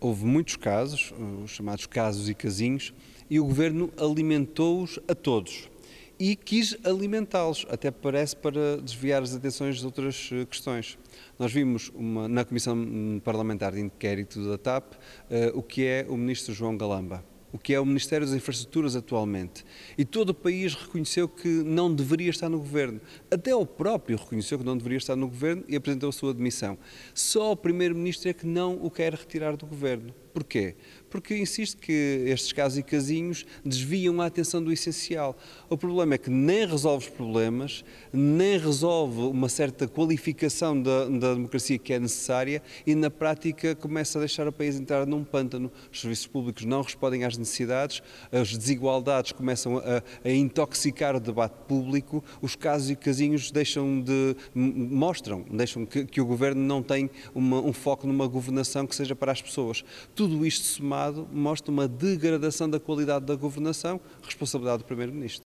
Houve muitos casos, eh, os chamados casos e casinhos, e o governo alimentou-os a todos e quis alimentá-los, até parece para desviar as atenções de outras eh, questões. Nós vimos uma, na Comissão Parlamentar de Inquérito da TAP uh, eh, o que é o ministro João Galamba o que é o Ministério das Infraestruturas atualmente. E todo o país reconheceu que não deveria estar no governo. Até o próprio reconheceu que não deveria estar no governo e apresentou a sua demissão. Só o primeiro-ministro é que não o quer retirar do governo. Porquê? Porque insiste que estes casos e casinhos desviam a atenção do essencial. O problema é que nem resolve os problemas, nem resolve uma certa qualificação da, da democracia que é necessária e, na prática, começa a deixar o país entrar num pântano. Os serviços públicos não respondem às necessidades, as desigualdades começam a, a intoxicar o debate público, os casos e casinhos deixam de mostram, deixam que, que o governo não tem uma, um foco numa governação que seja para as pessoas. Tudo isto somado mostra uma degradação da qualidade da governação, responsabilidade do primeiro-ministro.